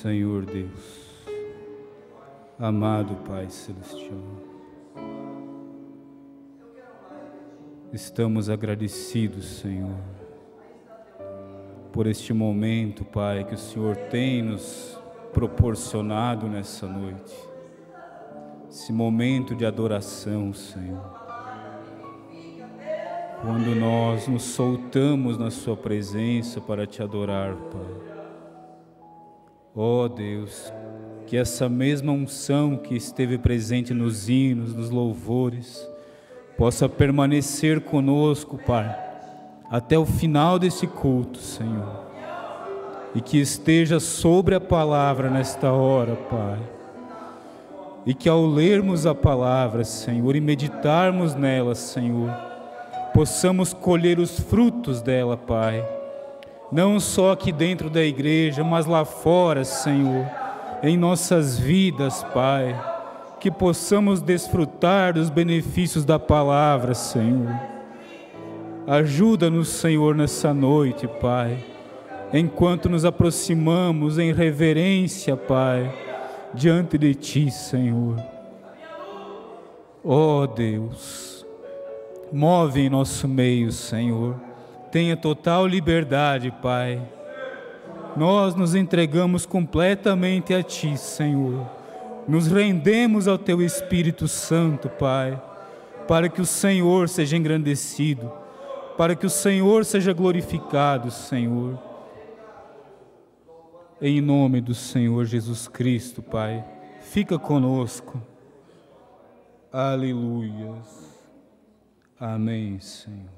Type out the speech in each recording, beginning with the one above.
Senhor Deus, amado Pai Celestial, estamos agradecidos, Senhor, por este momento, Pai, que o Senhor tem nos proporcionado nessa noite, esse momento de adoração, Senhor. Quando nós nos soltamos na Sua presença para te adorar, Pai Ó oh Deus, que essa mesma unção que esteve presente nos hinos, nos louvores, possa permanecer conosco, Pai, até o final desse culto, Senhor. E que esteja sobre a palavra nesta hora, Pai. E que ao lermos a palavra, Senhor, e meditarmos nela, Senhor, possamos colher os frutos dela, Pai não só aqui dentro da igreja, mas lá fora, Senhor, em nossas vidas, Pai. Que possamos desfrutar dos benefícios da palavra, Senhor. Ajuda-nos, Senhor, nessa noite, Pai, enquanto nos aproximamos em reverência, Pai, diante de Ti, Senhor. Ó oh, Deus, move em nosso meio, Senhor tenha total liberdade, Pai. Nós nos entregamos completamente a Ti, Senhor. Nos rendemos ao Teu Espírito Santo, Pai, para que o Senhor seja engrandecido, para que o Senhor seja glorificado, Senhor. Em nome do Senhor Jesus Cristo, Pai, fica conosco. Aleluias. Amém, Senhor.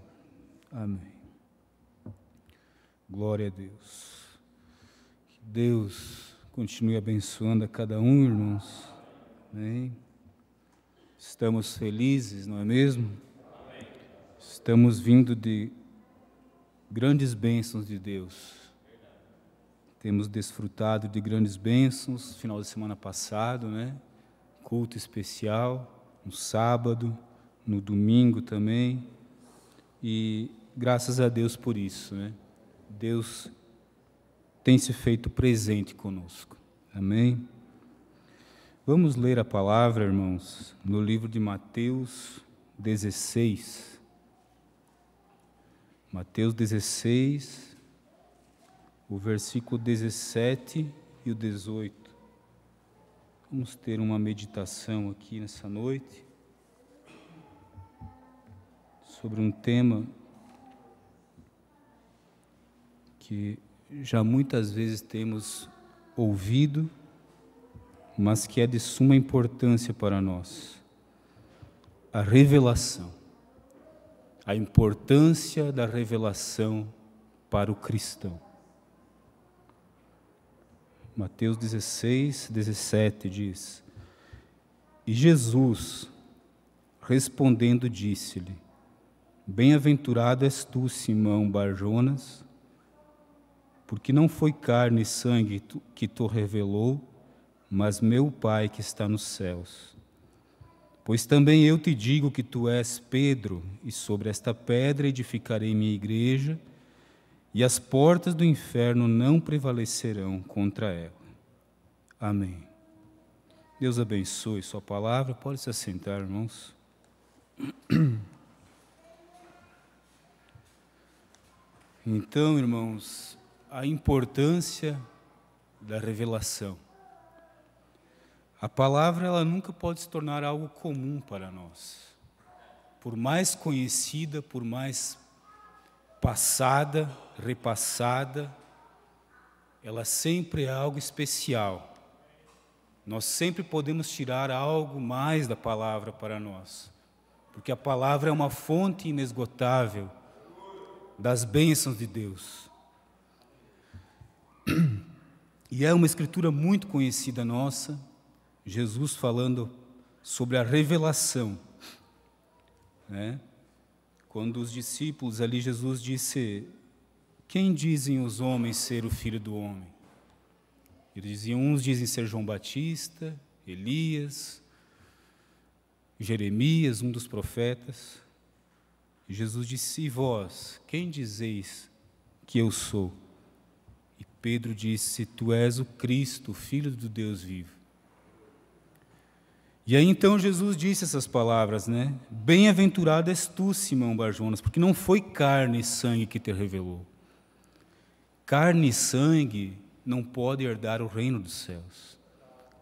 Amém. Glória a Deus. Que Deus continue abençoando a cada um, irmãos. Amém. Estamos felizes, não é mesmo? Amém. Estamos vindo de grandes bênçãos de Deus. Temos desfrutado de grandes bênçãos, final de semana passado, né? Culto especial, no sábado, no domingo também. E graças a Deus por isso, né? Deus tem se feito presente conosco. Amém? Vamos ler a palavra, irmãos, no livro de Mateus 16. Mateus 16, o versículo 17 e o 18. Vamos ter uma meditação aqui nessa noite sobre um tema que já muitas vezes temos ouvido, mas que é de suma importância para nós: a revelação. A importância da revelação para o cristão. Mateus 16, 17 diz: E Jesus, respondendo, disse-lhe: Bem-aventurado és tu, Simão Barjonas, porque não foi carne e sangue que tu revelou, mas meu Pai que está nos céus. Pois também eu te digo que tu és Pedro, e sobre esta pedra edificarei minha igreja, e as portas do inferno não prevalecerão contra ela. Amém. Deus abençoe Sua palavra. Pode se assentar, irmãos. Então, irmãos, a importância da revelação. A palavra ela nunca pode se tornar algo comum para nós. Por mais conhecida, por mais passada, repassada, ela sempre é algo especial. Nós sempre podemos tirar algo mais da palavra para nós, porque a palavra é uma fonte inesgotável das bênçãos de Deus. E é uma escritura muito conhecida nossa, Jesus falando sobre a revelação. Né? Quando os discípulos ali, Jesus disse: Quem dizem os homens ser o filho do homem? Eles diziam: Uns dizem ser João Batista, Elias, Jeremias, um dos profetas. Jesus disse: E vós, quem dizeis que eu sou? Pedro disse: Tu és o Cristo, filho do Deus vivo. E aí então Jesus disse essas palavras, né? Bem-aventurado és tu, Simão Barjonas, porque não foi carne e sangue que te revelou. Carne e sangue não pode herdar o reino dos céus.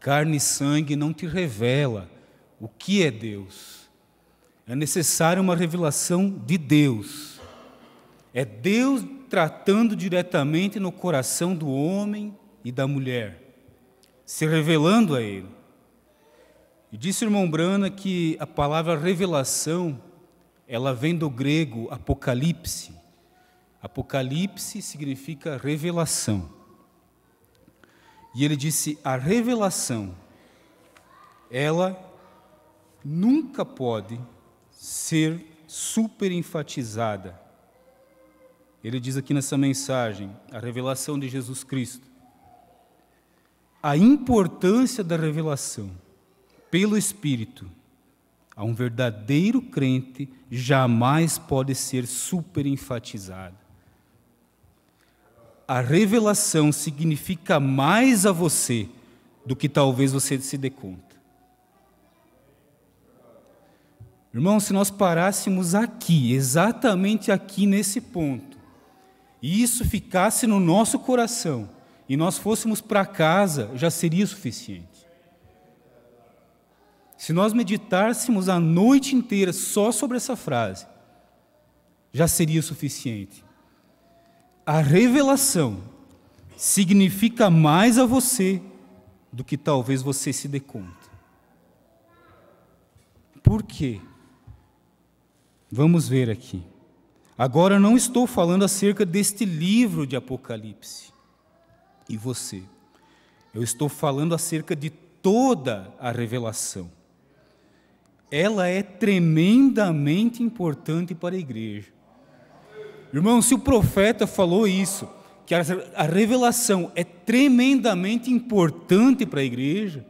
Carne e sangue não te revela o que é Deus. É necessária uma revelação de Deus. É Deus tratando diretamente no coração do homem e da mulher, se revelando a ele. E disse o irmão Brana que a palavra revelação, ela vem do grego apocalipse. Apocalipse significa revelação. E ele disse: a revelação, ela nunca pode ser super enfatizada ele diz aqui nessa mensagem, a revelação de Jesus Cristo. A importância da revelação pelo Espírito a um verdadeiro crente jamais pode ser enfatizada. A revelação significa mais a você do que talvez você se dê conta. Irmão, se nós parássemos aqui, exatamente aqui nesse ponto, e isso ficasse no nosso coração e nós fôssemos para casa, já seria suficiente. Se nós meditássemos a noite inteira só sobre essa frase, já seria suficiente. A revelação significa mais a você do que talvez você se dê conta. Por quê? Vamos ver aqui. Agora não estou falando acerca deste livro de Apocalipse e você. Eu estou falando acerca de toda a revelação. Ela é tremendamente importante para a igreja. Irmão, se o profeta falou isso, que a revelação é tremendamente importante para a igreja,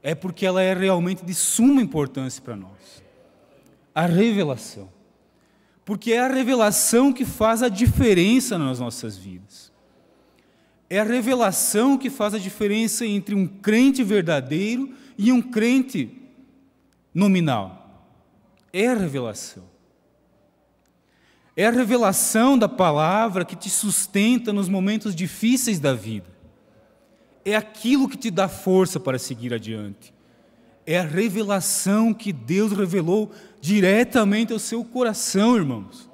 é porque ela é realmente de suma importância para nós. A revelação. Porque é a revelação que faz a diferença nas nossas vidas. É a revelação que faz a diferença entre um crente verdadeiro e um crente nominal. É a revelação. É a revelação da palavra que te sustenta nos momentos difíceis da vida. É aquilo que te dá força para seguir adiante é a revelação que Deus revelou diretamente ao seu coração, irmãos.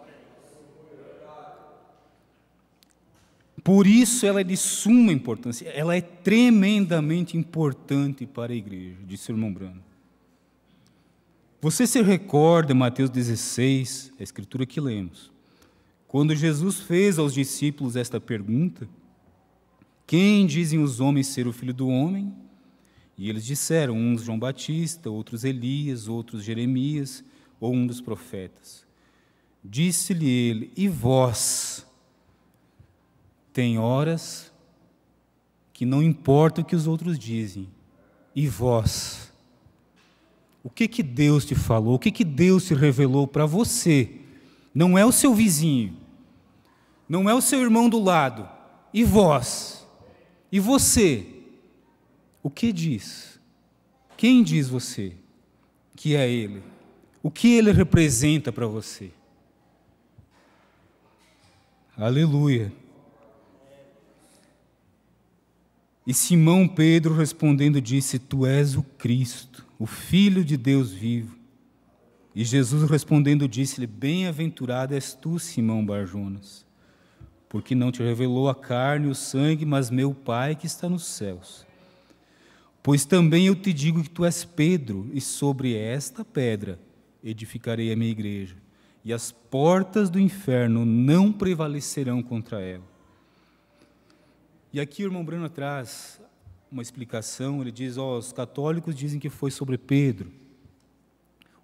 Por isso ela é de suma importância, ela é tremendamente importante para a igreja, disse o irmão Brano. Você se recorda, Mateus 16, a escritura que lemos, quando Jesus fez aos discípulos esta pergunta: Quem dizem os homens ser o filho do homem? E eles disseram, uns João Batista, outros Elias, outros Jeremias, ou um dos profetas. Disse-lhe ele: E vós? Tem horas que não importa o que os outros dizem. E vós? O que que Deus te falou? O que que Deus te revelou para você? Não é o seu vizinho. Não é o seu irmão do lado. E vós? E você? O que diz? Quem diz você que é Ele? O que Ele representa para você? Aleluia. E Simão Pedro respondendo disse: Tu és o Cristo, o Filho de Deus vivo. E Jesus respondendo disse-lhe: Bem-aventurado és tu, Simão Barjonas, porque não te revelou a carne e o sangue, mas meu Pai que está nos céus. Pois também eu te digo que tu és Pedro, e sobre esta pedra edificarei a minha igreja, e as portas do inferno não prevalecerão contra ela. E aqui o irmão Bruno traz uma explicação, ele diz: os católicos dizem que foi sobre Pedro.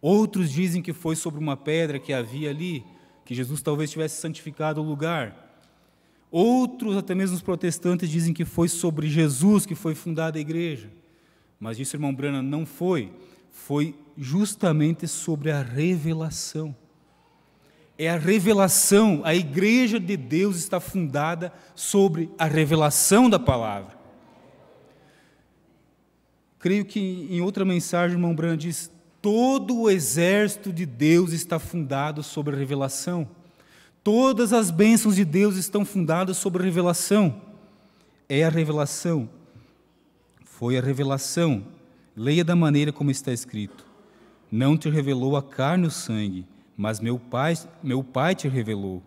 Outros dizem que foi sobre uma pedra que havia ali, que Jesus talvez tivesse santificado o lugar. Outros, até mesmo os protestantes, dizem que foi sobre Jesus que foi fundada a igreja. Mas isso, irmão Brana, não foi. Foi justamente sobre a revelação. É a revelação, a igreja de Deus está fundada sobre a revelação da palavra. Creio que em outra mensagem, irmão Brana diz: todo o exército de Deus está fundado sobre a revelação. Todas as bênçãos de Deus estão fundadas sobre a revelação. É a revelação foi a revelação. Leia da maneira como está escrito: Não te revelou a carne e o sangue, mas meu pai, meu pai te revelou.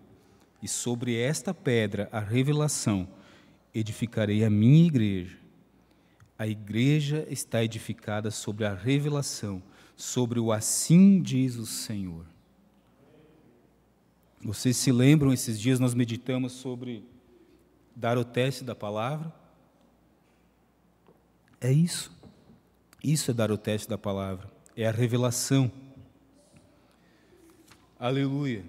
E sobre esta pedra, a revelação, edificarei a minha igreja. A igreja está edificada sobre a revelação, sobre o assim diz o Senhor. Vocês se lembram, esses dias nós meditamos sobre dar o teste da palavra. É isso. Isso é dar o teste da palavra, é a revelação. Aleluia.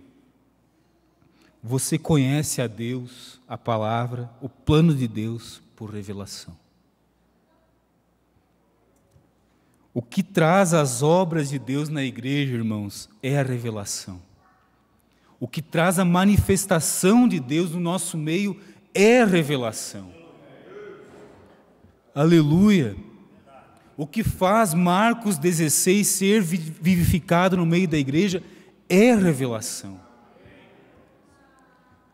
Você conhece a Deus, a palavra, o plano de Deus por revelação. O que traz as obras de Deus na igreja, irmãos, é a revelação. O que traz a manifestação de Deus no nosso meio é a revelação. Aleluia. O que faz Marcos 16 ser vivificado no meio da igreja é revelação.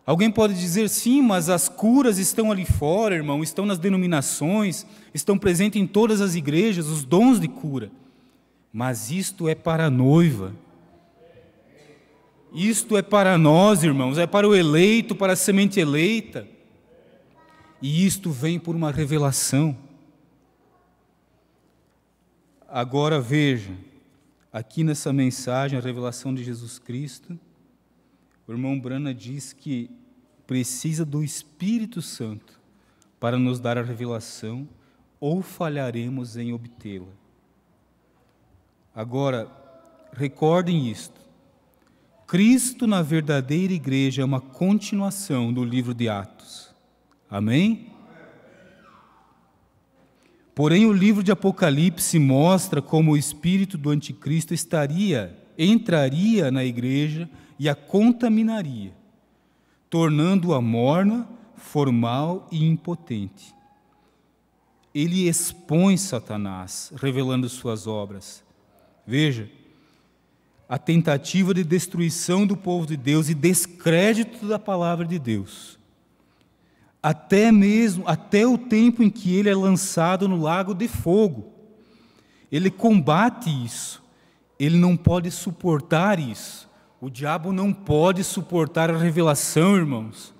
Alguém pode dizer, sim, mas as curas estão ali fora, irmão, estão nas denominações, estão presentes em todas as igrejas, os dons de cura. Mas isto é para a noiva. Isto é para nós, irmãos, é para o eleito, para a semente eleita. E isto vem por uma revelação. Agora veja, aqui nessa mensagem, a revelação de Jesus Cristo, o irmão Brana diz que precisa do Espírito Santo para nos dar a revelação, ou falharemos em obtê-la. Agora, recordem isto. Cristo na verdadeira igreja é uma continuação do livro de Atos. Amém? Porém, o livro de Apocalipse mostra como o espírito do anticristo estaria, entraria na igreja e a contaminaria, tornando-a morna, formal e impotente. Ele expõe Satanás, revelando suas obras. Veja, a tentativa de destruição do povo de Deus e descrédito da palavra de Deus até mesmo até o tempo em que ele é lançado no lago de fogo. Ele combate isso. Ele não pode suportar isso. O diabo não pode suportar a revelação, irmãos.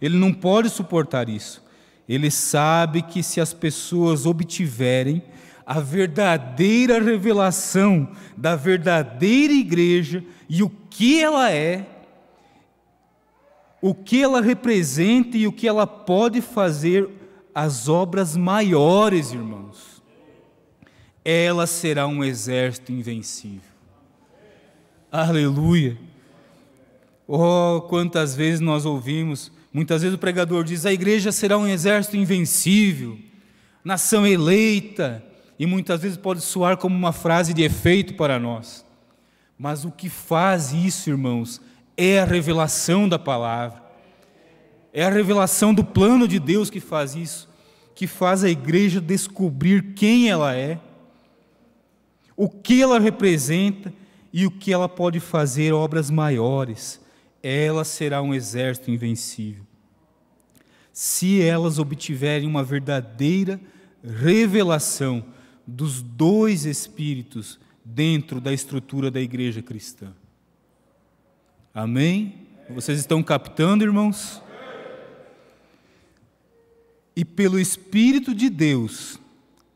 Ele não pode suportar isso. Ele sabe que se as pessoas obtiverem a verdadeira revelação da verdadeira igreja e o que ela é, o que ela representa e o que ela pode fazer, as obras maiores, irmãos. Ela será um exército invencível. Aleluia. Oh, quantas vezes nós ouvimos, muitas vezes o pregador diz: a igreja será um exército invencível, nação eleita, e muitas vezes pode soar como uma frase de efeito para nós. Mas o que faz isso, irmãos, é a revelação da palavra. É a revelação do plano de Deus que faz isso, que faz a igreja descobrir quem ela é, o que ela representa e o que ela pode fazer obras maiores. Ela será um exército invencível. Se elas obtiverem uma verdadeira revelação dos dois espíritos dentro da estrutura da igreja cristã. Amém? Vocês estão captando, irmãos? E pelo Espírito de Deus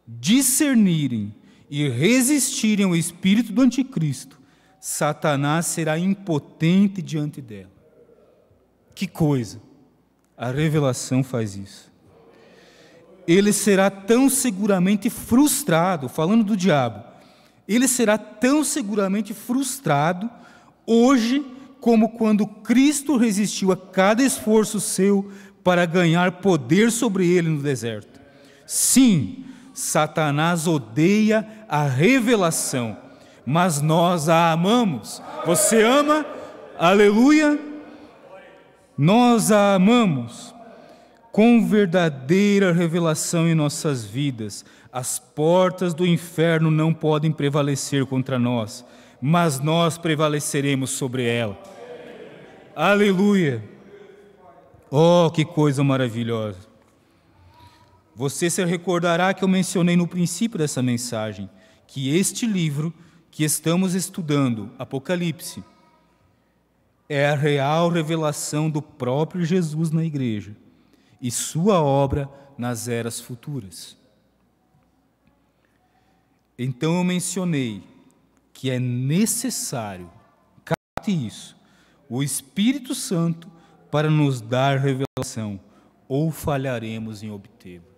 discernirem e resistirem ao espírito do anticristo, Satanás será impotente diante dela. Que coisa! A revelação faz isso. Ele será tão seguramente frustrado, falando do diabo, ele será tão seguramente frustrado hoje como quando Cristo resistiu a cada esforço seu para ganhar poder sobre ele no deserto. Sim, Satanás odeia a revelação, mas nós a amamos. Você ama? Aleluia! Nós a amamos. Com verdadeira revelação em nossas vidas, as portas do inferno não podem prevalecer contra nós, mas nós prevaleceremos sobre ela. Aleluia! Oh, que coisa maravilhosa! Você se recordará que eu mencionei no princípio dessa mensagem que este livro que estamos estudando, Apocalipse, é a real revelação do próprio Jesus na igreja e sua obra nas eras futuras. Então eu mencionei que é necessário, capte isso, o Espírito Santo para nos dar revelação, ou falharemos em obtê lo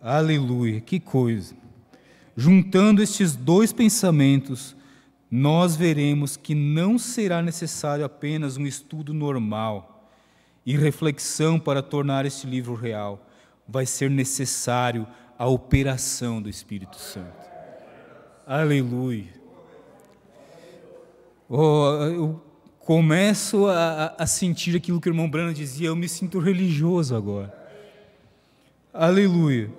Aleluia, que coisa! Juntando estes dois pensamentos, nós veremos que não será necessário apenas um estudo normal e reflexão para tornar este livro real. Vai ser necessário a operação do Espírito Santo. Aleluia. Oh, eu começo a, a, sentir aquilo que o irmão Brana dizia, eu me sinto religioso agora. Aleluia.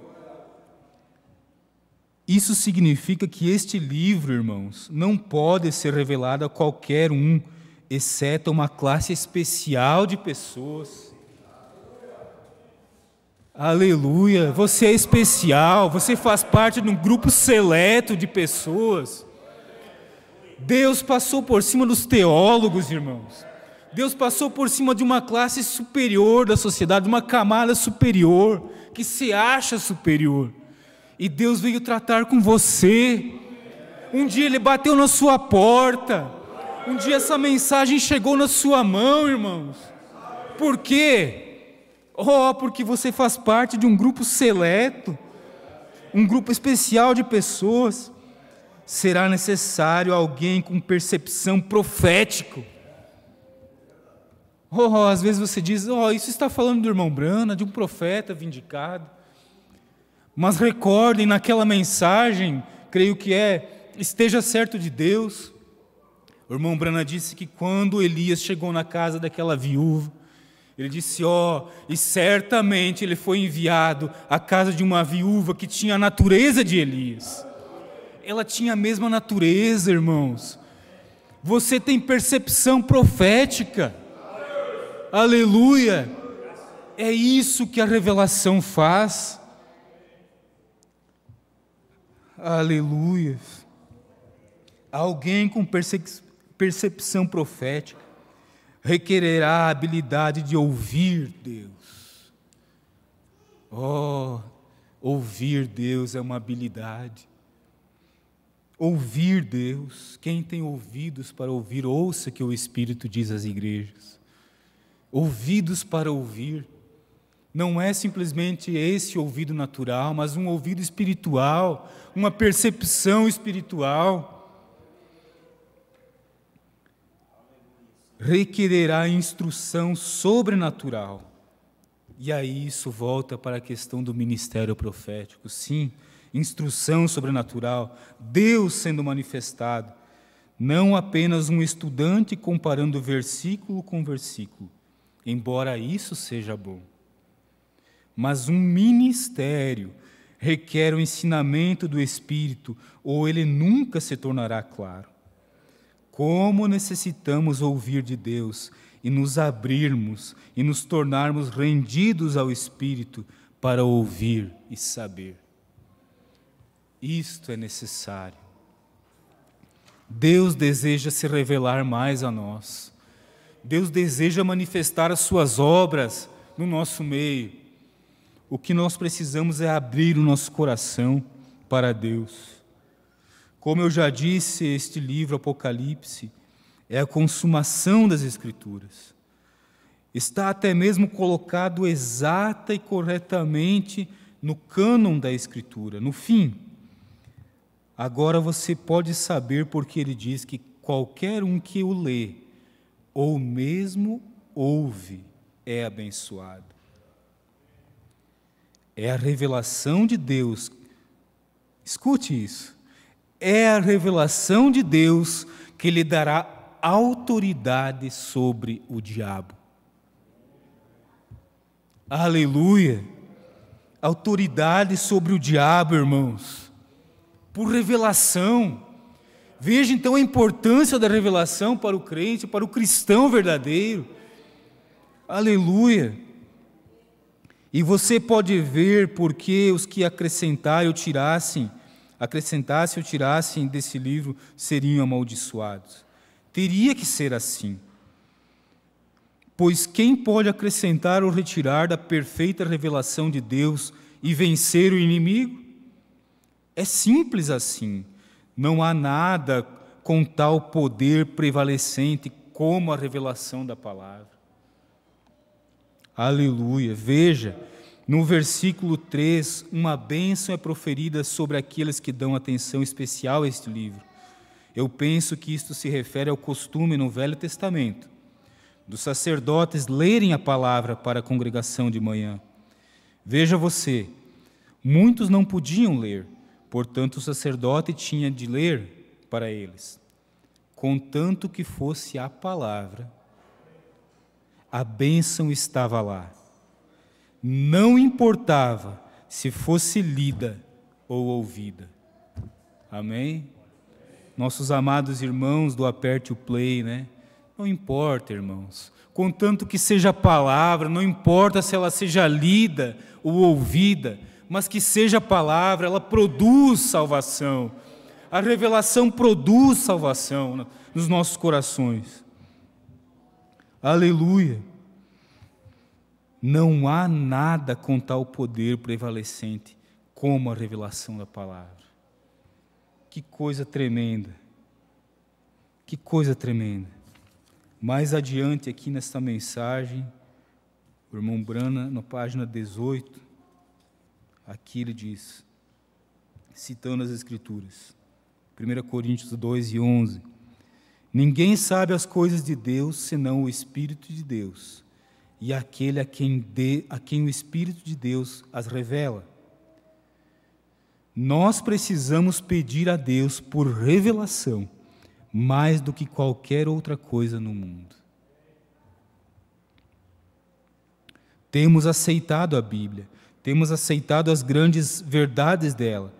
Isso significa que este livro, irmãos, não pode ser revelado a qualquer um, exceto a uma classe especial de pessoas. Aleluia. Você é especial, você faz parte de um grupo seleto de pessoas Deus passou por cima dos teólogos, irmãos. Deus passou por cima de uma classe superior da sociedade, uma camada superior, que se acha superior. E Deus veio tratar com você. Um dia ele bateu na sua porta. Um dia essa mensagem chegou na sua mão, irmãos. Por quê? Oh, porque você faz parte de um grupo seleto, um grupo especial de pessoas será necessário alguém com percepção profética. Oh, oh, às vezes você diz, oh, isso está falando do irmão Brana, de um profeta vindicado. Mas recordem naquela mensagem, creio que é, esteja certo de Deus. O irmão Brana disse que quando Elias chegou na casa daquela viúva, ele disse: Ó, oh, e certamente ele foi enviado à casa de uma viúva que tinha a natureza de Elias ela tinha a mesma natureza, irmãos. Você tem percepção profética. Aleluia. É isso que a revelação faz. Aleluia. Alguém com percepção profética requererá a habilidade de ouvir Deus. Oh, ouvir Deus é uma habilidade ouvir Deus. Quem tem ouvidos para ouvir, ouça que o Espírito diz às igrejas. Ouvidos para ouvir. Não é simplesmente esse ouvido natural, mas um ouvido espiritual, uma percepção espiritual. Requererá instrução sobrenatural. E aí isso volta para a questão do ministério profético. Sim, instrução sobrenatural, Deus sendo manifestado, não apenas um estudante comparando versículo com versículo, embora isso seja bom. Mas um ministério requer o ensinamento do Espírito, ou ele nunca se tornará claro. Como necessitamos ouvir de Deus e nos abrirmos e nos tornarmos rendidos ao Espírito para ouvir e saber. Isto é necessário. Deus deseja se revelar mais a nós. Deus deseja manifestar as suas obras no nosso meio. O que nós precisamos é abrir o nosso coração para Deus. Como eu já disse, este livro Apocalipse é a consumação das Escrituras. Está até mesmo colocado exata e corretamente no cânon da Escritura, no fim. Agora você pode saber porque ele diz que qualquer um que o lê ou mesmo ouve é abençoado. É a revelação de Deus. Escute isso. É a revelação de Deus que lhe dará autoridade sobre o diabo. Aleluia! Autoridade sobre o diabo, irmãos por revelação. Veja então a importância da revelação para o crente, para o cristão verdadeiro. Aleluia! E você pode ver porque os que acrescentarem ou tirassem, acrescentassem ou tirassem desse livro seriam amaldiçoados. Teria que ser assim. Pois quem pode acrescentar ou retirar da perfeita revelação de Deus e vencer o inimigo? É simples assim. Não há nada com tal poder prevalecente como a revelação da palavra. Aleluia. Veja, no versículo 3, uma bênção é proferida sobre aqueles que dão atenção especial a este livro. Eu penso que isto se refere ao costume no Velho Testamento dos sacerdotes lerem a palavra para a congregação de manhã. Veja você, muitos não podiam ler, Portanto, o sacerdote tinha de ler para eles, contanto que fosse a palavra. A bênção estava lá. Não importava se fosse lida ou ouvida. Amém? Nossos amados irmãos do Aperte o Play, né? Não importa, irmãos. Contanto que seja a palavra, não importa se ela seja lida ou ouvida mas que seja a palavra, ela produz salvação. A revelação produz salvação nos nossos corações. Aleluia. Não há nada com tal poder prevalecente como a revelação da palavra. Que coisa tremenda. Que coisa tremenda. Mais adiante, aqui nesta mensagem, o irmão Brana, na página 18, Aqui ele diz, citando as Escrituras, 1 Coríntios 2 e 11: Ninguém sabe as coisas de Deus senão o Espírito de Deus, e aquele a quem, de, a quem o Espírito de Deus as revela. Nós precisamos pedir a Deus por revelação mais do que qualquer outra coisa no mundo. Temos aceitado a Bíblia, temos aceitado as grandes verdades dela,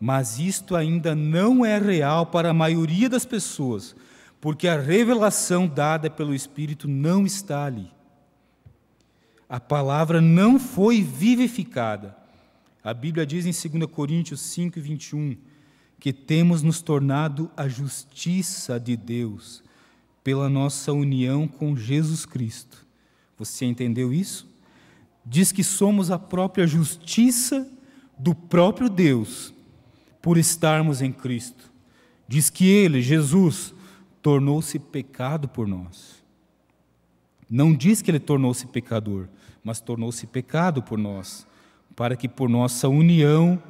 mas isto ainda não é real para a maioria das pessoas, porque a revelação dada pelo Espírito não está ali. A palavra não foi vivificada. A Bíblia diz em 2 Coríntios 5, 21, que temos nos tornado a justiça de Deus pela nossa união com Jesus Cristo. Você entendeu isso? diz que somos a própria justiça do próprio Deus por estarmos em Cristo. Diz que Ele, Jesus, tornou-se pecado por nós. Não diz que Ele tornou-se pecador, mas tornou-se pecado por nós, para que por nossa união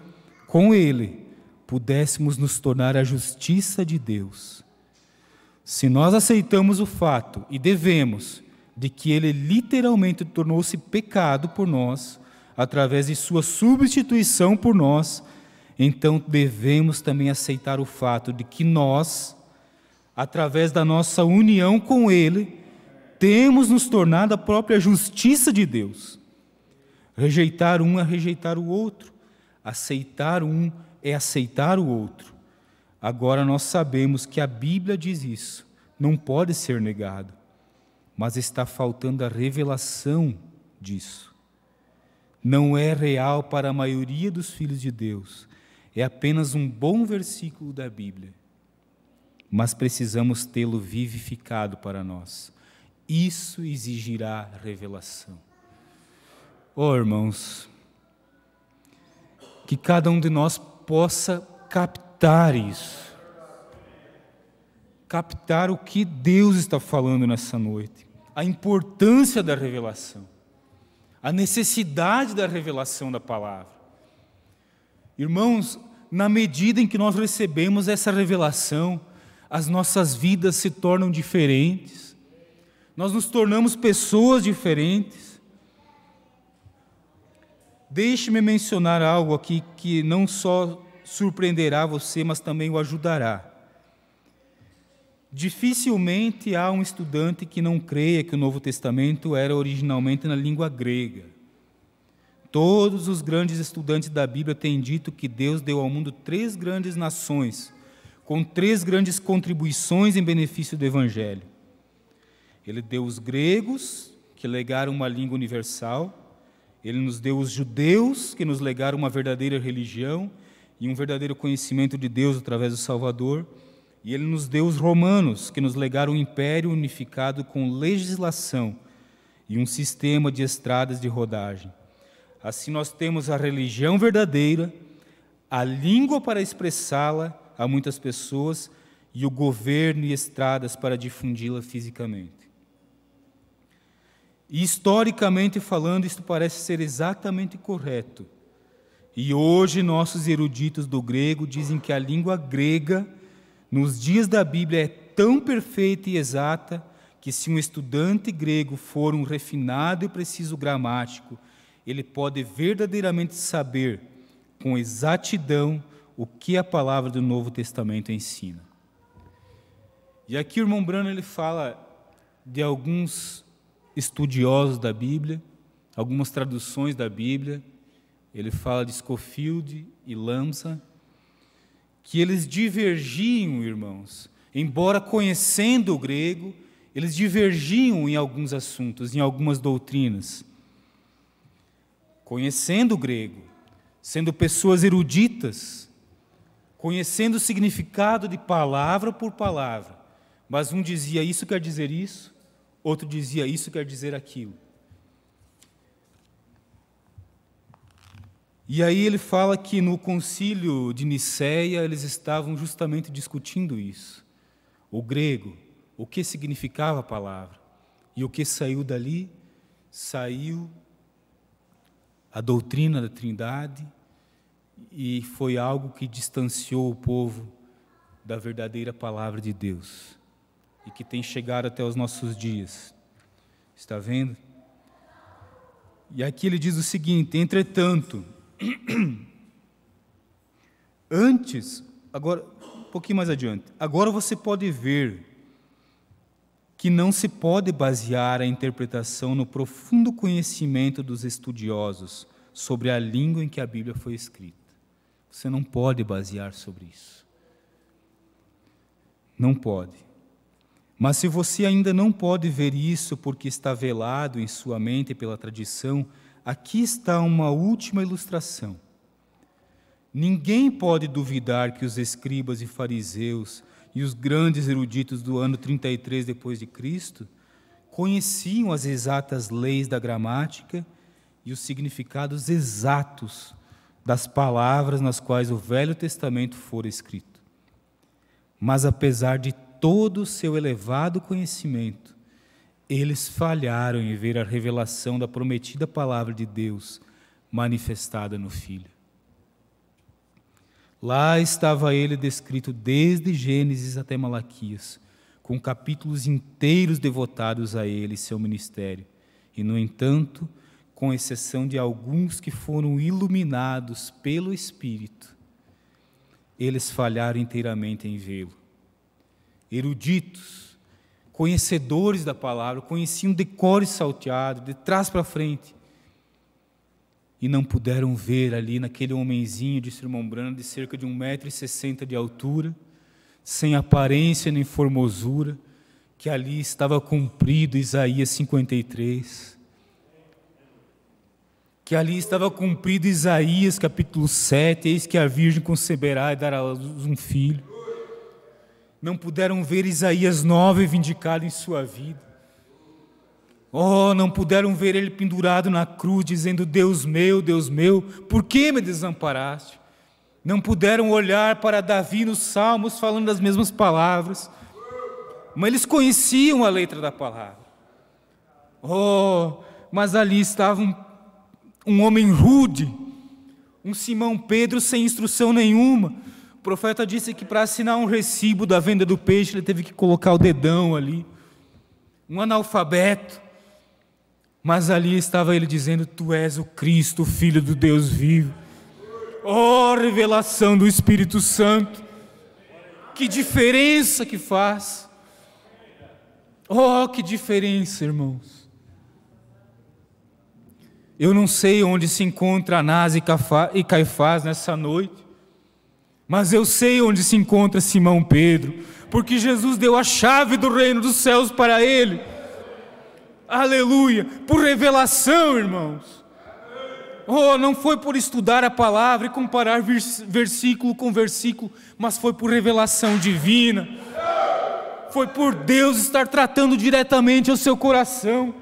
com Ele pudéssemos nos tornar a justiça de Deus. Se nós aceitamos o fato, e devemos, de que ele literalmente tornou-se pecado por nós, através de sua substituição por nós, então devemos também aceitar o fato de que nós, através da nossa união com Ele, temos nos tornado a própria justiça de Deus. Rejeitar um é rejeitar o outro, aceitar um é aceitar o outro. Agora nós sabemos que a Bíblia diz isso, não pode ser negado mas está faltando a revelação disso. Não é real para a maioria dos filhos de Deus, é apenas um bom versículo da Bíblia, mas precisamos tê-lo vivificado para nós. Isso exigirá revelação. Oh, irmãos, que cada um de nós possa captar isso captar o que Deus está falando nessa noite, a importância da revelação, a necessidade da revelação da palavra. Irmãos, na medida em que nós recebemos essa revelação, as nossas vidas se tornam diferentes, nós nos tornamos pessoas diferentes. Deixe-me mencionar algo aqui que não só surpreenderá você, mas também o ajudará. Dificilmente há um estudante que não creia que o Novo Testamento era originalmente na língua grega. Todos os grandes estudantes da Bíblia têm dito que Deus deu ao mundo três grandes nações, com três grandes contribuições em benefício do Evangelho. Ele deu os gregos, que legaram uma língua universal, ele nos deu os judeus, que nos legaram uma verdadeira religião e um verdadeiro conhecimento de Deus através do Salvador. E ele nos deu os romanos, que nos legaram um império unificado com legislação e um sistema de estradas de rodagem. Assim, nós temos a religião verdadeira, a língua para expressá-la a muitas pessoas e o governo e estradas para difundi-la fisicamente. E historicamente falando, isto parece ser exatamente correto. E hoje nossos eruditos do grego dizem que a língua grega nos dias da Bíblia é tão perfeita e exata que, se um estudante grego for um refinado e preciso gramático, ele pode verdadeiramente saber com exatidão o que a palavra do Novo Testamento ensina. E aqui o irmão Brano ele fala de alguns estudiosos da Bíblia, algumas traduções da Bíblia. Ele fala de Scofield e Lamsa que eles divergiam, irmãos. Embora conhecendo o grego, eles divergiam em alguns assuntos, em algumas doutrinas. Conhecendo o grego, sendo pessoas eruditas, conhecendo o significado de palavra por palavra, mas um dizia isso quer dizer isso, outro dizia isso quer dizer aquilo. E aí ele fala que no concílio de Nicéia eles estavam justamente discutindo isso. O grego, o que significava a palavra. E o que saiu dali? Saiu a doutrina da Trindade e foi algo que distanciou o povo da verdadeira palavra de Deus e que tem chegado até os nossos dias. Está vendo? E aqui ele diz o seguinte: entretanto, Antes, agora, um pouquinho mais adiante, agora você pode ver que não se pode basear a interpretação no profundo conhecimento dos estudiosos sobre a língua em que a Bíblia foi escrita. Você não pode basear sobre isso. Não pode. Mas se você ainda não pode ver isso porque está velado em sua mente pela tradição, aqui está uma última ilustração. Ninguém pode duvidar que os escribas e fariseus e os grandes eruditos do ano 33 depois de Cristo conheciam as exatas leis da gramática e os significados exatos das palavras nas quais o Velho Testamento fora escrito. Mas apesar de todo o seu elevado conhecimento, eles falharam em ver a revelação da prometida palavra de Deus manifestada no Filho. Lá estava ele descrito desde Gênesis até Malaquias, com capítulos inteiros devotados a ele e seu ministério. E, no entanto, com exceção de alguns que foram iluminados pelo Espírito, eles falharam inteiramente em vê-lo. Eruditos, conhecedores da palavra, conheciam de cor e salteado, de trás para frente. E não puderam ver ali naquele homenzinho de sermão branco, de cerca de 1,60m de altura, sem aparência nem formosura, que ali estava cumprido Isaías 53. Que ali estava cumprido Isaías capítulo 7, eis que a virgem conceberá e dará a luz um filho não puderam ver Isaías 9 vindicado em sua vida. Oh, não puderam ver ele pendurado na cruz, dizendo: Deus meu, Deus meu, por que me desamparaste? Não puderam olhar para Davi nos Salmos falando as mesmas palavras, mas eles conheciam a letra da palavra. Oh, mas ali estava um, um homem rude, um Simão Pedro sem instrução nenhuma, o profeta disse que para assinar um recibo da venda do peixe, ele teve que colocar o dedão ali. Um analfabeto. Mas ali estava ele dizendo: Tu és o Cristo, filho do Deus vivo. Oh, revelação do Espírito Santo. Que diferença que faz. Oh, que diferença, irmãos. Eu não sei onde se encontra Anás e Caifás nessa noite. Mas eu sei onde se encontra Simão Pedro, porque Jesus deu a chave do reino dos céus para ele. Aleluia! Por revelação, irmãos. Oh, não foi por estudar a palavra e comparar versículo com versículo, mas foi por revelação divina. Foi por Deus estar tratando diretamente ao seu coração.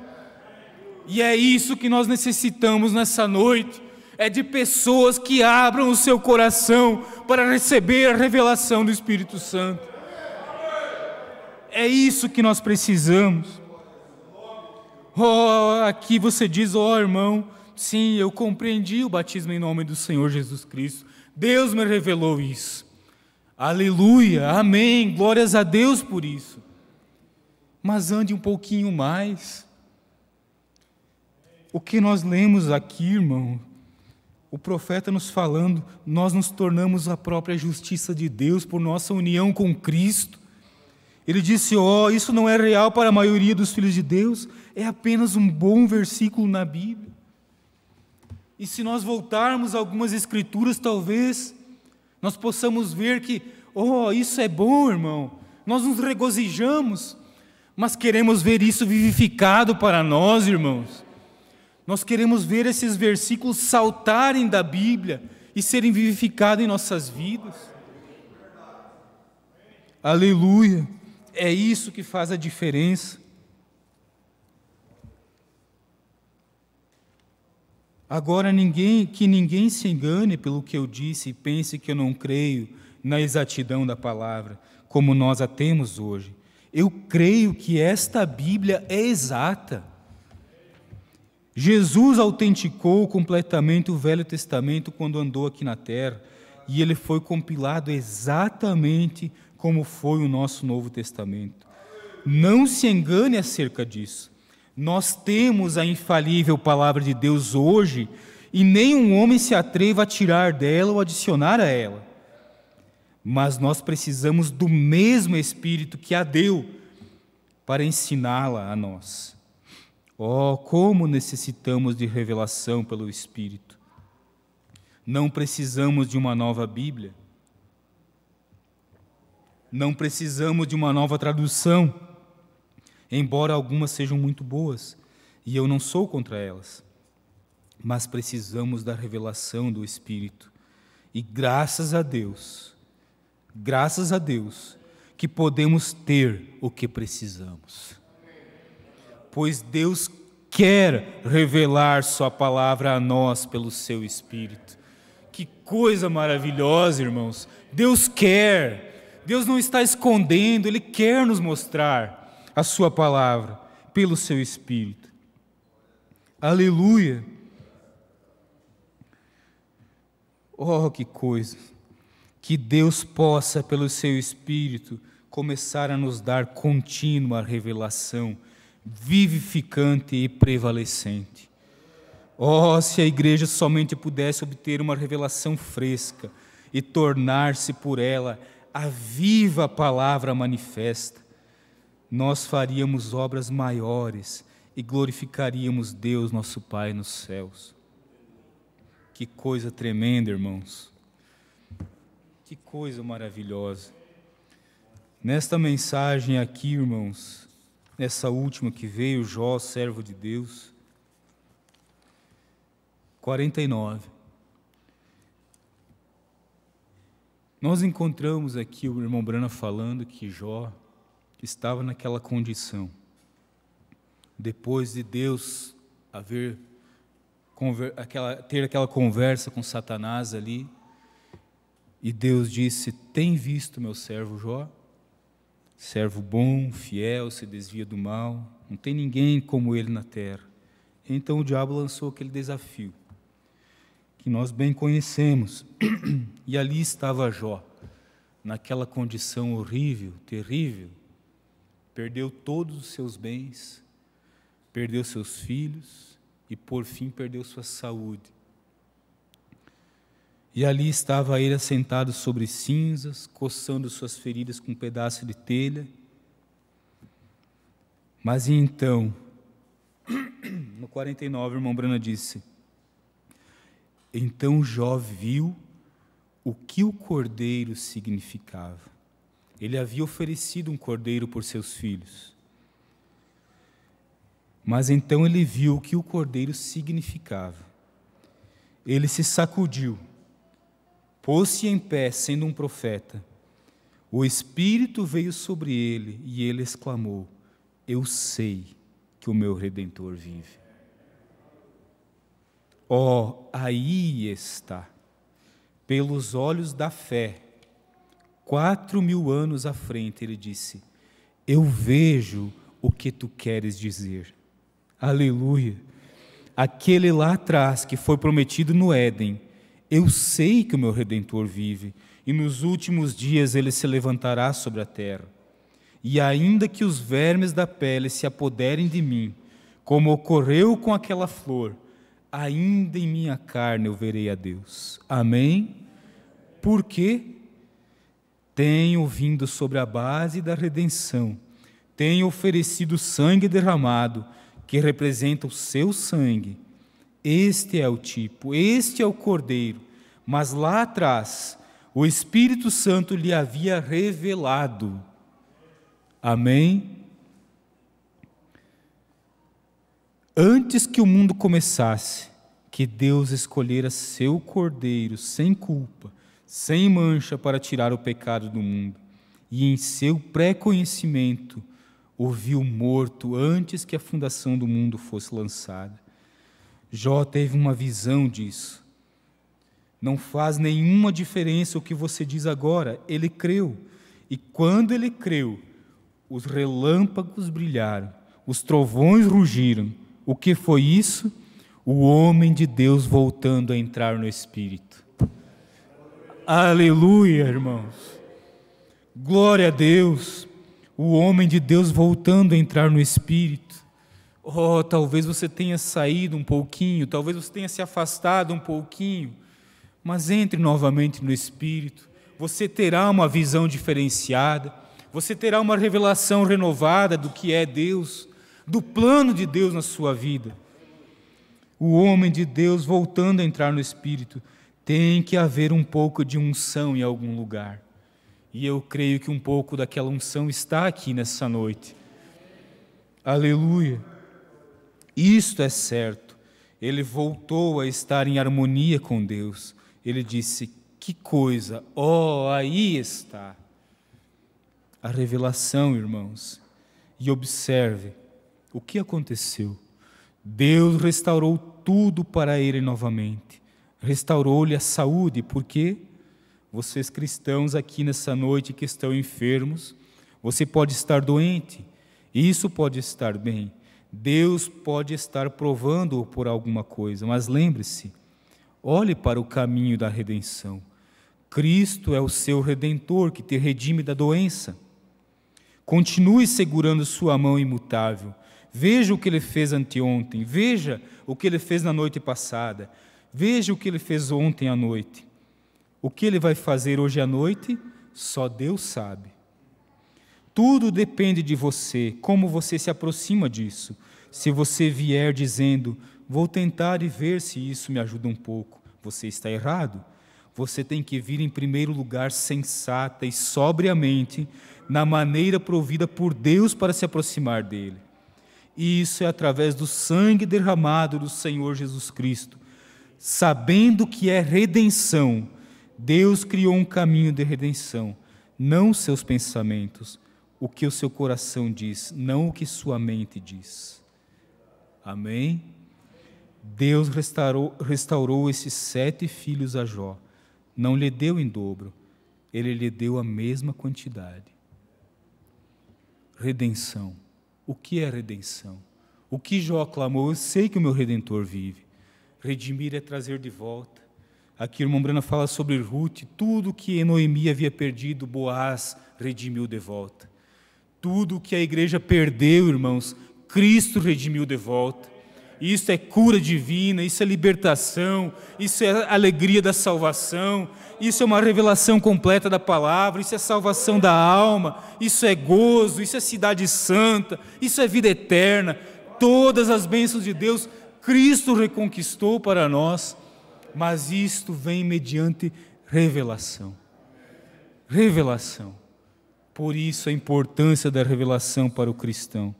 E é isso que nós necessitamos nessa noite é de pessoas que abram o seu coração para receber a revelação do Espírito Santo. É isso que nós precisamos. Oh, aqui você diz, ó oh, irmão, sim, eu compreendi o batismo em nome do Senhor Jesus Cristo. Deus me revelou isso. Aleluia, amém, glórias a Deus por isso. Mas ande um pouquinho mais. O que nós lemos aqui, irmão, o profeta nos falando, nós nos tornamos a própria justiça de Deus por nossa união com Cristo. Ele disse: Ó, oh, isso não é real para a maioria dos filhos de Deus, é apenas um bom versículo na Bíblia. E se nós voltarmos a algumas escrituras, talvez nós possamos ver que, oh, isso é bom, irmão. Nós nos regozijamos, mas queremos ver isso vivificado para nós, irmãos. Nós queremos ver esses versículos saltarem da Bíblia e serem vivificados em nossas vidas. Aleluia! É isso que faz a diferença. Agora ninguém que ninguém se engane pelo que eu disse e pense que eu não creio na exatidão da palavra, como nós a temos hoje. Eu creio que esta Bíblia é exata. Jesus autenticou completamente o Velho Testamento quando andou aqui na terra, e ele foi compilado exatamente como foi o nosso Novo Testamento. Não se engane acerca disso. Nós temos a infalível palavra de Deus hoje, e nenhum homem se atreva a tirar dela ou adicionar a ela. Mas nós precisamos do mesmo Espírito que a deu para ensiná-la a nós. Oh, como necessitamos de revelação pelo Espírito! Não precisamos de uma nova Bíblia. Não precisamos de uma nova tradução, embora algumas sejam muito boas, e eu não sou contra elas. Mas precisamos da revelação do Espírito. E graças a Deus, graças a Deus, que podemos ter o que precisamos pois Deus quer revelar Sua palavra a nós pelo Seu Espírito. Que coisa maravilhosa, irmãos! Deus quer, Deus não está escondendo, Ele quer nos mostrar a Sua palavra pelo Seu Espírito. Aleluia! Oh, que coisa! Que Deus possa, pelo Seu Espírito, começar a nos dar contínua revelação vivificante e prevalecente. Oh, se a igreja somente pudesse obter uma revelação fresca e tornar-se por ela a viva palavra manifesta, nós faríamos obras maiores e glorificaríamos Deus, nosso Pai, nos céus. Que coisa tremenda, irmãos. Que coisa maravilhosa. Nesta mensagem aqui, irmãos, nessa última que veio, Jó, servo de Deus. 49. Nós encontramos aqui o irmão Brana falando que Jó estava naquela condição. Depois de Deus haver aquela, ter aquela conversa com Satanás ali, e Deus disse: Tem visto meu servo Jó? servo bom, fiel, se desvia do mal, não tem ninguém como ele na terra. Então o diabo lançou aquele desafio, que nós bem conhecemos, e ali estava Jó, naquela condição horrível, terrível, perdeu todos os seus bens, perdeu seus filhos e, por fim, perdeu sua saúde. E ali estava ele assentado sobre cinzas, coçando suas feridas com um pedaço de telha. Mas e então, no 49, o irmão Brana disse: Então Jó viu o que o cordeiro significava. Ele havia oferecido um cordeiro por seus filhos. Mas então ele viu o que o cordeiro significava. Ele se sacudiu Pôs-se em pé, sendo um profeta. O Espírito veio sobre ele e ele exclamou: Eu sei que o meu redentor vive. Ó, oh, aí está, pelos olhos da fé, quatro mil anos à frente, ele disse: Eu vejo o que tu queres dizer. Aleluia! Aquele lá atrás que foi prometido no Éden eu sei que o meu redentor vive, e nos últimos dias ele se levantará sobre a terra. E ainda que os vermes da pele se apoderem de mim, como ocorreu com aquela flor, ainda em minha carne eu verei a Deus. Amém? Porque tenho vindo sobre a base da redenção, tenho oferecido sangue derramado, que representa o seu sangue este é o tipo, este é o cordeiro. Mas lá atrás, o Espírito Santo lhe havia revelado. Amém? Antes que o mundo começasse, que Deus escolhera seu cordeiro sem culpa, sem mancha para tirar o pecado do mundo. E em seu pré-conhecimento o viu morto antes que a fundação do mundo fosse lançada. Jó teve uma visão disso. Não faz nenhuma diferença o que você diz agora, ele creu. E quando ele creu, os relâmpagos brilharam, os trovões rugiram. O que foi isso? O homem de Deus voltando a entrar no Espírito. Aleluia, irmãos. Glória a Deus. O homem de Deus voltando a entrar no Espírito. Oh, talvez você tenha saído um pouquinho, talvez você tenha se afastado um pouquinho, mas entre novamente no Espírito, você terá uma visão diferenciada, você terá uma revelação renovada do que é Deus, do plano de Deus na sua vida. O homem de Deus voltando a entrar no Espírito, tem que haver um pouco de unção em algum lugar. E eu creio que um pouco daquela unção está aqui nessa noite. Aleluia. Isto é certo. Ele voltou a estar em harmonia com Deus. Ele disse: Que coisa! Oh, aí está a revelação, irmãos. E observe o que aconteceu. Deus restaurou tudo para ele novamente. Restaurou-lhe a saúde, porque vocês cristãos aqui nessa noite que estão enfermos, você pode estar doente, isso pode estar bem. Deus pode estar provando-o por alguma coisa, mas lembre-se, olhe para o caminho da redenção. Cristo é o seu redentor que te redime da doença. Continue segurando sua mão imutável. Veja o que ele fez anteontem, veja o que ele fez na noite passada, veja o que ele fez ontem à noite. O que ele vai fazer hoje à noite, só Deus sabe. Tudo depende de você, como você se aproxima disso. Se você vier dizendo, vou tentar e ver se isso me ajuda um pouco, você está errado. Você tem que vir em primeiro lugar sensata e sobriamente na maneira provida por Deus para se aproximar dele. E isso é através do sangue derramado do Senhor Jesus Cristo. Sabendo que é redenção, Deus criou um caminho de redenção, não seus pensamentos o que o seu coração diz, não o que sua mente diz. Amém? Deus restaurou, restaurou esses sete filhos a Jó. Não lhe deu em dobro, ele lhe deu a mesma quantidade. Redenção. O que é redenção? O que Jó clamou, eu sei que o meu redentor vive. Redimir é trazer de volta. Aqui o irmão Brana fala sobre Ruth, tudo que Noemi havia perdido, Boaz redimiu de volta. Tudo que a igreja perdeu, irmãos, Cristo redimiu de volta. Isso é cura divina, isso é libertação, isso é alegria da salvação, isso é uma revelação completa da palavra, isso é salvação da alma, isso é gozo, isso é cidade santa, isso é vida eterna. Todas as bênçãos de Deus Cristo reconquistou para nós, mas isto vem mediante revelação. Revelação. Por isso a importância da revelação para o cristão.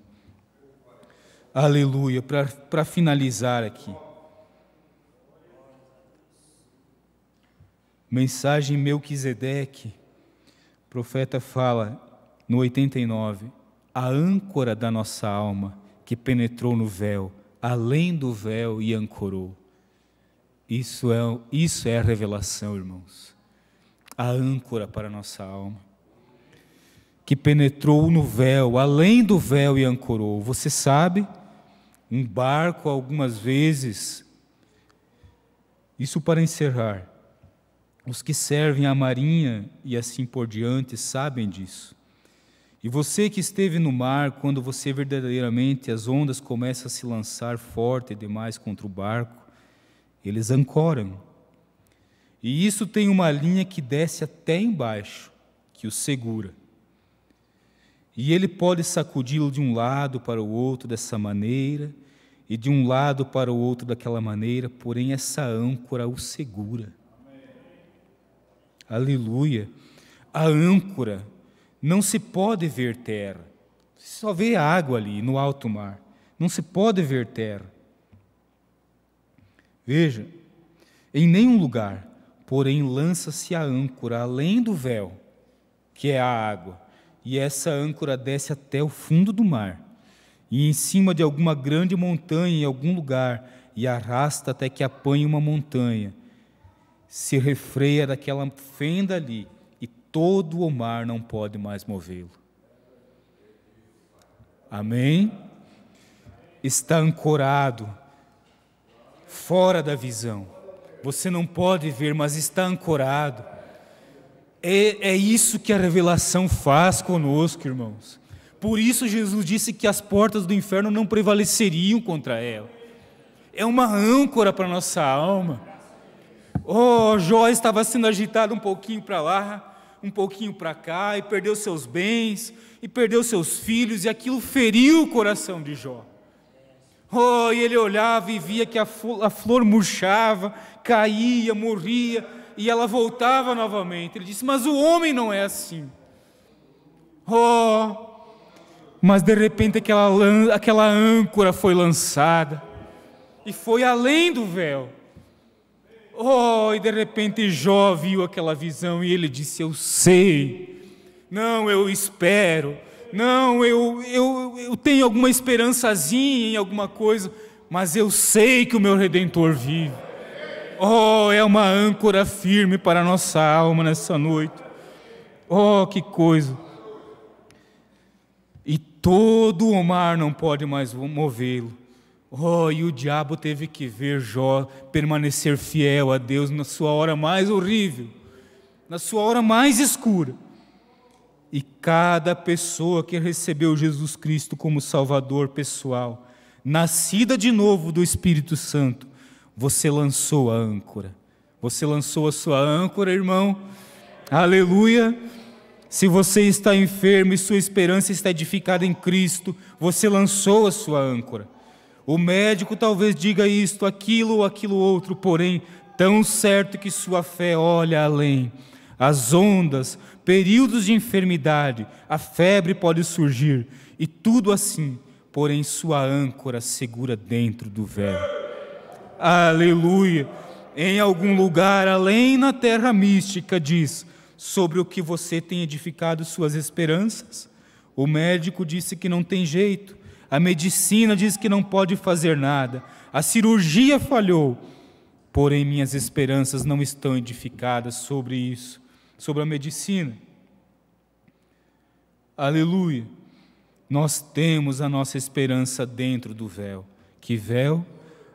Aleluia. Para finalizar aqui. Mensagem Melquisedeque. O profeta fala no 89: a âncora da nossa alma que penetrou no véu, além do véu e ancorou. Isso é, isso é a revelação, irmãos. A âncora para a nossa alma que penetrou no véu, além do véu e ancorou. Você sabe, um barco algumas vezes. Isso para encerrar. Os que servem à marinha e assim por diante sabem disso. E você que esteve no mar, quando você verdadeiramente as ondas começam a se lançar forte demais contra o barco, eles ancoram. E isso tem uma linha que desce até embaixo, que o segura. E ele pode sacudi-lo de um lado para o outro dessa maneira, e de um lado para o outro daquela maneira, porém essa âncora o segura. Amém. Aleluia! A âncora não se pode ver terra, só vê água ali no alto mar, não se pode ver terra. Veja, em nenhum lugar, porém, lança-se a âncora além do véu, que é a água, e essa âncora desce até o fundo do mar, e em cima de alguma grande montanha em algum lugar, e arrasta até que apanhe uma montanha. Se refreia daquela fenda ali, e todo o mar não pode mais movê-lo. Amém? Está ancorado, fora da visão. Você não pode ver, mas está ancorado é, é isso que a revelação faz conosco, irmãos. Por isso Jesus disse que as portas do inferno não prevaleceriam contra ela. É uma âncora para nossa alma. Oh, Jó estava sendo agitado um pouquinho para lá, um pouquinho para cá, e perdeu seus bens, e perdeu seus filhos, e aquilo feriu o coração de Jó. Oh, e ele olhava e via que a flor murchava, caía, morria, e ela voltava novamente. Ele disse: Mas o homem não é assim. Oh! Mas de repente aquela, aquela âncora foi lançada e foi além do véu. Oh, e de repente Jó viu aquela visão e ele disse: Eu sei, não, eu espero, não, eu, eu, eu tenho alguma esperançazinha em alguma coisa, mas eu sei que o meu redentor vive. Oh, é uma âncora firme para a nossa alma nessa noite. Oh, que coisa! E todo o mar não pode mais movê-lo. Oh, e o diabo teve que ver Jó permanecer fiel a Deus na sua hora mais horrível, na sua hora mais escura. E cada pessoa que recebeu Jesus Cristo como Salvador pessoal, nascida de novo do Espírito Santo, você lançou a âncora. Você lançou a sua âncora, irmão. Aleluia. Se você está enfermo e sua esperança está edificada em Cristo, você lançou a sua âncora. O médico talvez diga isto, aquilo ou aquilo outro, porém, tão certo que sua fé olha além. As ondas, períodos de enfermidade, a febre pode surgir, e tudo assim, porém sua âncora segura dentro do véu. Aleluia! Em algum lugar além na terra mística diz sobre o que você tem edificado suas esperanças. O médico disse que não tem jeito, a medicina diz que não pode fazer nada, a cirurgia falhou, porém minhas esperanças não estão edificadas sobre isso, sobre a medicina. Aleluia! Nós temos a nossa esperança dentro do véu. Que véu?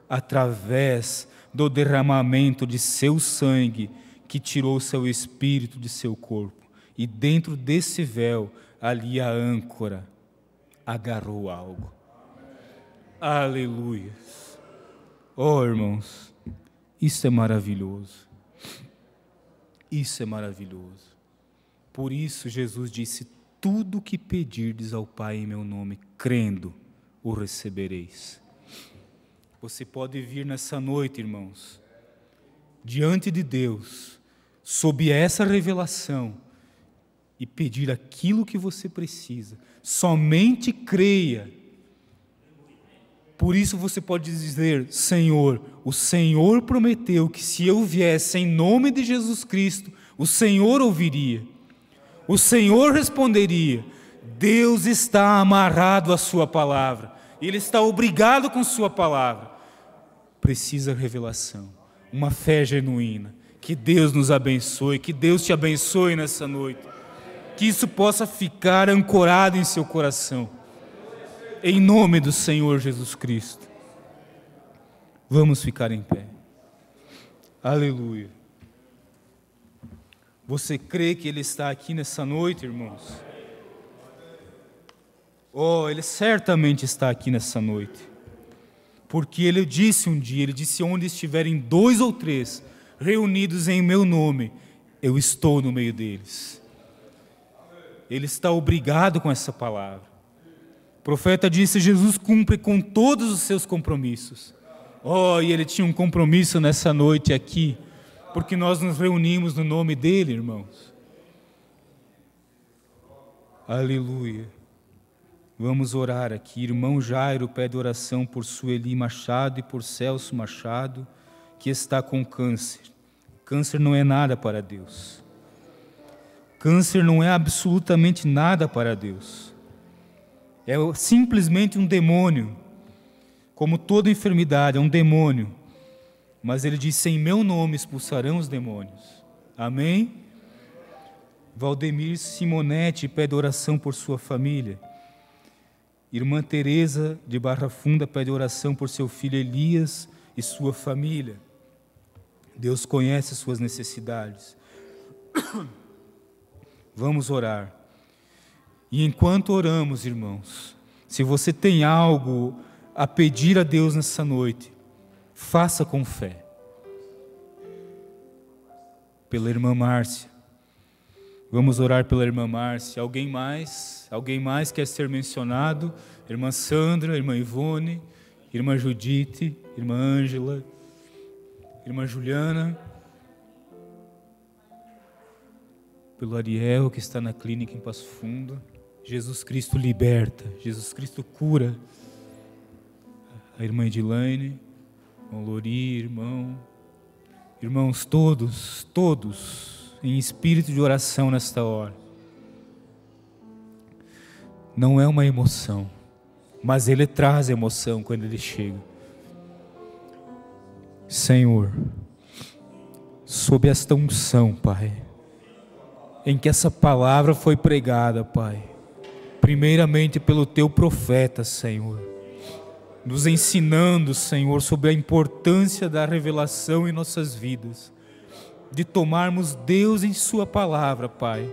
através do derramamento de seu sangue, que tirou seu espírito de seu corpo. E dentro desse véu, ali a âncora agarrou algo. Aleluia. Oh, irmãos, isso é maravilhoso. Isso é maravilhoso. Por isso Jesus disse: Tudo o que pedirdes ao Pai em meu nome, crendo, o recebereis. Você pode vir nessa noite, irmãos, diante de Deus, sob essa revelação, e pedir aquilo que você precisa. Somente creia. Por isso você pode dizer: Senhor, o Senhor prometeu que se eu viesse em nome de Jesus Cristo, o Senhor ouviria, o Senhor responderia. Deus está amarrado à Sua palavra, Ele está obrigado com Sua palavra precisa revelação, uma fé genuína. Que Deus nos abençoe, que Deus te abençoe nessa noite. Que isso possa ficar ancorado em seu coração. Em nome do Senhor Jesus Cristo. Vamos ficar em pé. Aleluia. Você crê que Ele está aqui nessa noite, irmãos? Oh, Ele certamente está aqui nessa noite. Porque ele disse um dia, ele disse onde estiverem dois ou três reunidos em meu nome, eu estou no meio deles. Ele está obrigado com essa palavra. O profeta disse: Jesus cumpre com todos os seus compromissos. Oh, e ele tinha um compromisso nessa noite aqui, porque nós nos reunimos no nome dele, irmãos. Aleluia. Vamos orar aqui. Irmão Jairo pede oração por Sueli Machado e por Celso Machado, que está com câncer. Câncer não é nada para Deus. Câncer não é absolutamente nada para Deus. É simplesmente um demônio. Como toda enfermidade, é um demônio. Mas ele diz: Sem meu nome expulsarão os demônios. Amém? Valdemir Simonetti pede oração por sua família. Irmã Teresa de Barra Funda pede oração por seu filho Elias e sua família. Deus conhece suas necessidades. Vamos orar. E enquanto oramos, irmãos, se você tem algo a pedir a Deus nessa noite, faça com fé. Pela irmã Márcia. Vamos orar pela irmã Márcia. Alguém mais? Alguém mais quer ser mencionado? Irmã Sandra, irmã Ivone, irmã Judite, irmã Ângela, irmã Juliana. Pelo Ariel que está na clínica em Passo Fundo. Jesus Cristo liberta, Jesus Cristo cura. A irmã Edilaine, irmão Lori, irmão. Irmãos, todos, todos em espírito de oração nesta hora. Não é uma emoção, mas ele traz emoção quando ele chega. Senhor, sob esta unção, Pai, em que essa palavra foi pregada, Pai, primeiramente pelo teu profeta, Senhor, nos ensinando, Senhor, sobre a importância da revelação em nossas vidas de tomarmos Deus em Sua palavra, Pai,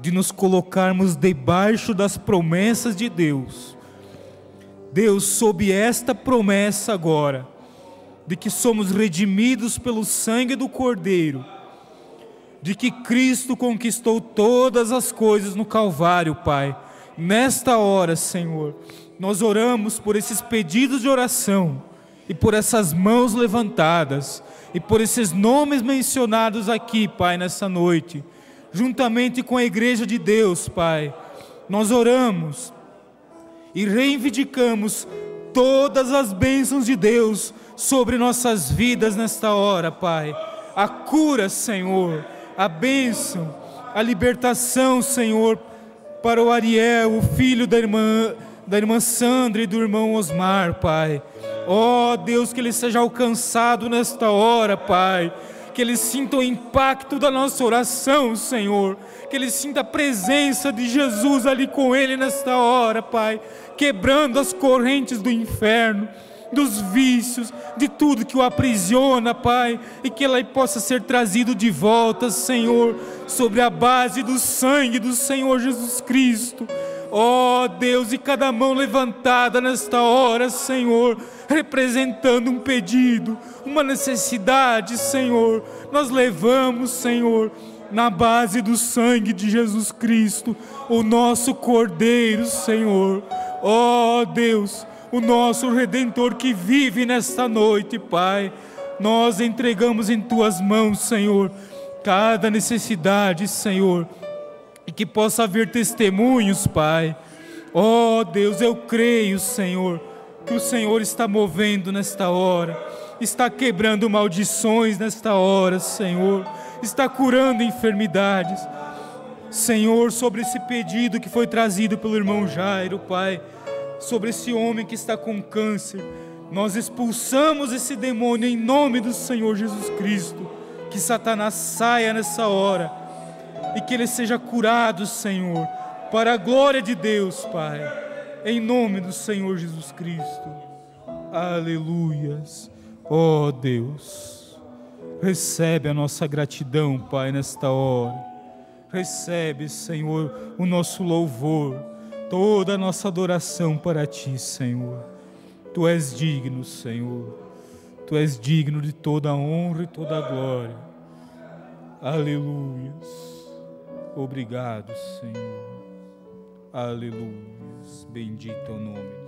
de nos colocarmos debaixo das promessas de Deus. Deus, sob esta promessa agora, de que somos redimidos pelo sangue do Cordeiro, de que Cristo conquistou todas as coisas no Calvário, Pai. Nesta hora, Senhor, nós oramos por esses pedidos de oração e por essas mãos levantadas e por esses nomes mencionados aqui, Pai, nessa noite, juntamente com a igreja de Deus, Pai, nós oramos e reivindicamos todas as bênçãos de Deus sobre nossas vidas nesta hora, Pai. A cura, Senhor, a bênção, a libertação, Senhor, para o Ariel, o filho da irmã da irmã Sandra e do irmão Osmar, Pai. Ó oh, Deus, que ele seja alcançado nesta hora, Pai. Que ele sinta o impacto da nossa oração, Senhor. Que ele sinta a presença de Jesus ali com ele nesta hora, Pai. Quebrando as correntes do inferno dos vícios, de tudo que o aprisiona, Pai, e que ele possa ser trazido de volta, Senhor, sobre a base do sangue do Senhor Jesus Cristo. Ó oh, Deus, e cada mão levantada nesta hora, Senhor, representando um pedido, uma necessidade, Senhor, nós levamos, Senhor, na base do sangue de Jesus Cristo, o nosso Cordeiro, Senhor. Ó oh, Deus, o nosso Redentor que vive nesta noite, Pai. Nós entregamos em tuas mãos, Senhor, cada necessidade, Senhor que possa haver testemunhos, Pai. Oh Deus, eu creio, Senhor, que o Senhor está movendo nesta hora, está quebrando maldições nesta hora, Senhor, está curando enfermidades. Senhor, sobre esse pedido que foi trazido pelo irmão Jairo, Pai, sobre esse homem que está com câncer, nós expulsamos esse demônio em nome do Senhor Jesus Cristo. Que Satanás saia nessa hora e que ele seja curado, Senhor, para a glória de Deus, Pai, em nome do Senhor Jesus Cristo. Aleluias. Ó oh, Deus, recebe a nossa gratidão, Pai, nesta hora. Recebe, Senhor, o nosso louvor, toda a nossa adoração para ti, Senhor. Tu és digno, Senhor. Tu és digno de toda a honra e toda a glória. Aleluias. Obrigado, Senhor. Aleluia. Bendito é o nome